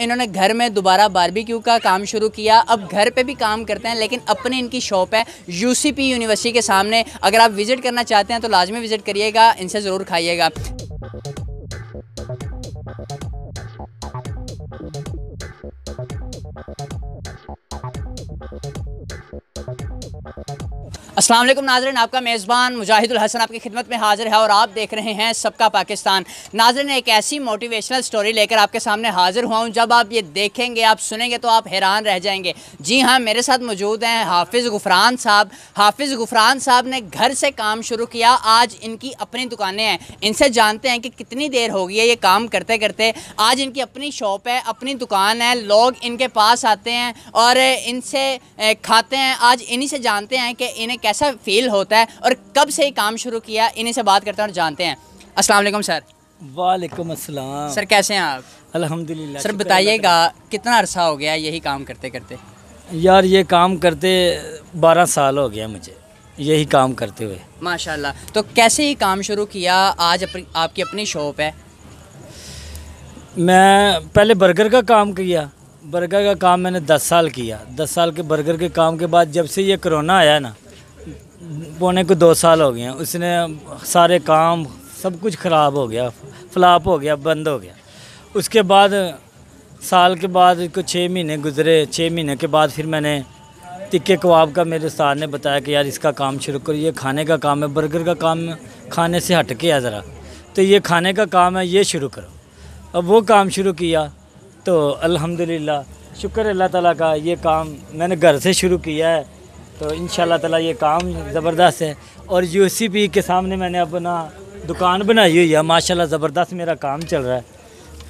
इन्होंने घर में दोबारा बारबेक्यू का काम शुरू किया अब घर पे भी काम करते हैं लेकिन अपने इनकी शॉप है यूसीपी यूनिवर्सिटी के सामने अगर आप विज़िट करना चाहते हैं तो लाजमी विज़िट करिएगा इनसे ज़रूर खाइएगा असलम नाजरन आपका मेज़बान मुजाहिदुल हसन आपकी खिदमत में हाजिर है और आप देख रहे हैं सबका पाकिस्तान नाजरन एक ऐसी मोटिवेशनल स्टोरी लेकर आपके सामने हाजिर हुआ हूँ जब आप ये देखेंगे आप सुनेंगे तो आप हैरान रह जाएंगे जी हाँ मेरे साथ मौजूद हैं हाफिज़ गुफरान साहब हाफिज़ गुफरान साहब ने घर से काम शुरू किया आज इनकी अपनी दुकानें हैं इनसे जानते हैं कि कितनी देर होगी है ये काम करते करते आज इनकी अपनी शॉप है अपनी दुकान है लोग इनके पास आते हैं और इनसे खाते हैं आज इन्हीं से जानते हैं कि इन्हें कैसा फील होता है और कब से काम शुरू किया इन्हीं से बात करते हैं और जानते हैं असलम सर वालेकुम अस्सलाम सर कैसे हैं आप अल्हम्दुलिल्लाह सर बताइएगा कितना अरसा हो गया यही काम करते करते यार ये काम करते बारह साल हो गया मुझे यही काम करते हुए माशाल्लाह तो कैसे ही काम शुरू किया आज अपनी आपकी अपनी शॉप है मैं पहले बर्गर का काम किया बर्गर का काम मैंने दस साल किया दस साल के बर्गर के काम के बाद जब से ये कोरोना आया ना पौने को दो साल हो गए हैं उसने सारे काम सब कुछ ख़राब हो गया फ्लाप हो गया बंद हो गया उसके बाद साल के बाद को छः महीने गुजरे छः महीने के बाद फिर मैंने टिक्के कबाब का मेरे सार ने बताया कि यार इसका काम शुरू करो ये खाने का काम है बर्गर का काम खाने से हट के है ज़रा तो ये खाने का काम है ये शुरू करो अब वो काम शुरू किया तो अल्हम्दुलिल्लाह शुक्र अल्लाह ताला का ये काम मैंने घर से शुरू किया है तो इन ताला ये काम ज़बरदस्त है और यू के सामने मैंने अपना दुकान बनाई हुई है माशाल्लाह ज़बरदस्त मेरा काम चल रहा है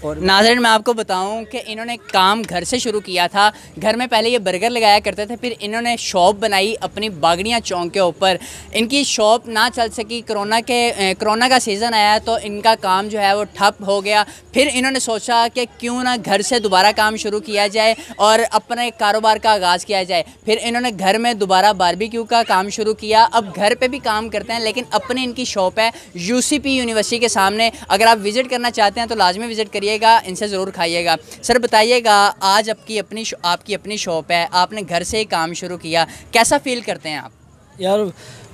और नाजरन मैं आपको बताऊं कि इन्होंने काम घर से शुरू किया था घर में पहले ये बर्गर लगाया करते थे फिर इन्होंने शॉप बनाई अपनी बागड़ियाँ चौंक के ऊपर इनकी शॉप ना चल सकी कोरोना के कोरोना का सीज़न आया तो इनका काम जो है वो ठप हो गया फिर इन्होंने सोचा कि क्यों ना घर से दोबारा काम शुरू किया जाए और अपने कारोबार का आगाज़ किया जाए फिर इन्होंने घर में दोबारा बारबी का काम शुरू किया अब घर पर भी काम करते हैं लेकिन अपनी इनकी शॉप है यू यूनिवर्सिटी के सामने अगर आप विज़िट करना चाहते हैं तो लाजमी विज़िट करिए करिएगा इनसे ज़रूर खाइएगा सर बताइएगा आज आपकी अपनी आपकी अपनी शॉप है आपने घर से ही काम शुरू किया कैसा फील करते हैं आप यार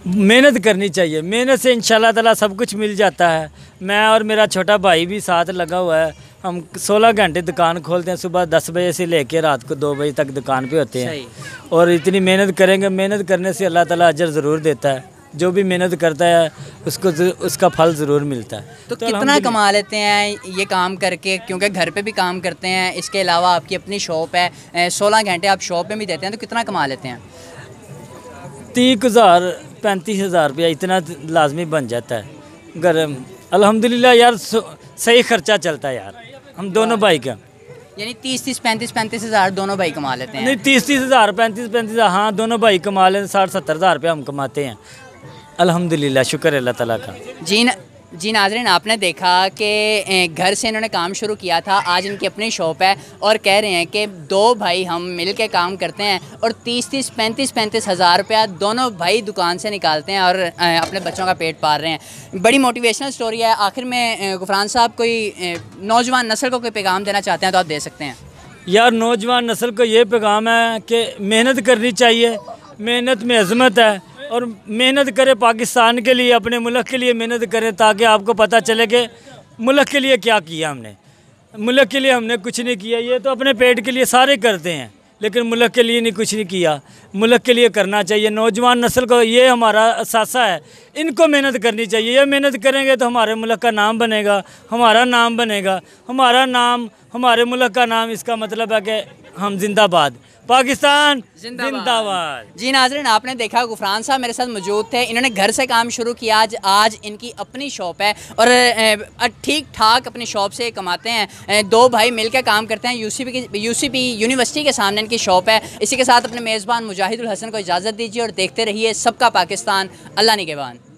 मेहनत करनी चाहिए मेहनत से इंशाल्लाह ताला सब कुछ मिल जाता है मैं और मेरा छोटा भाई भी साथ लगा हुआ है हम 16 घंटे दुकान खोलते हैं सुबह 10 बजे से लेकर रात को 2 बजे तक दुकान पे होते हैं और इतनी मेहनत करेंगे मेहनत करने से अल्लाह ताला अजर ज़रूर देता है जो भी मेहनत करता है उसको उसका फल ज़रूर मिलता है तो, तो कितना कमा लेते हैं ये काम करके क्योंकि घर पे भी काम करते हैं इसके अलावा आपकी अपनी शॉप है सोलह घंटे आप शॉप में भी देते हैं तो कितना कमा लेते हैं तीस हज़ार पैंतीस हज़ार रुपया इतना लाजमी बन जाता है घर अलहमदिल्ला यार सही खर्चा चलता है यार हम दोनों भाई का यानी तीस तीस पैंतीस पैंतीस हज़ार दोनों भाई कमा लेते हैं नहीं तीस तीस हज़ार पैंतीस पैंतीस हज़ार हाँ दोनों भाई कमा लेते हैं साठ सत्तर हज़ार रुपया हम कमाते हैं अल्हम्दुलिल्लाह शुक्र अल्लाह ताला का जी न, जी नाजरीन आपने देखा कि घर से इन्होंने काम शुरू किया था आज इनकी अपनी शॉप है और कह रहे हैं कि दो भाई हम मिल के काम करते हैं और तीस तीस पैंतीस पैंतीस हज़ार रुपया दोनों भाई दुकान से निकालते हैं और अपने बच्चों का पेट पाल रहे हैं बड़ी मोटिवेशनल स्टोरी है आखिर में गुफरान साहब कोई नौजवान नस्ल को कोई पैगाम देना चाहते हैं तो आप दे सकते हैं यार नौजवान नस्ल को ये पैगाम है कि मेहनत करनी चाहिए मेहनत में अजमत है और मेहनत करें पाकिस्तान के लिए अपने मुल्क के लिए मेहनत करें ताकि आपको पता चले कि मुल्क के लिए क्या किया हमने मुल्क के लिए हमने कुछ नहीं किया ये तो अपने पेट के लिए सारे करते हैं लेकिन मुल्क के लिए नहीं कुछ नहीं किया मुल्क के लिए करना चाहिए नौजवान नस्ल को ये हमारा असासा है इनको मेहनत करनी चाहिए ये मेहनत करेंगे तो हमारे मुल्क का नाम बनेगा हमारा नाम बनेगा हमारा नाम हमारे मुल्क का नाम इसका मतलब है कि हम जिंदाबाद पाकिस्तान जिंदाबाद जी नाजरन आपने देखा गुफरान साहब मेरे साथ मौजूद थे इन्होंने घर से काम शुरू किया आज आज इनकी अपनी शॉप है और ठीक ठाक अपनी शॉप से कमाते हैं दो भाई मिलकर काम करते हैं यूसीपी की यूसीपी यूनिवर्सिटी के सामने इनकी शॉप है इसी के साथ अपने मेज़बान मुजाहिदुल हसन को इजाज़त दीजिए और देखते रहिए सबका पाकिस्तान अल्लाह निगेबान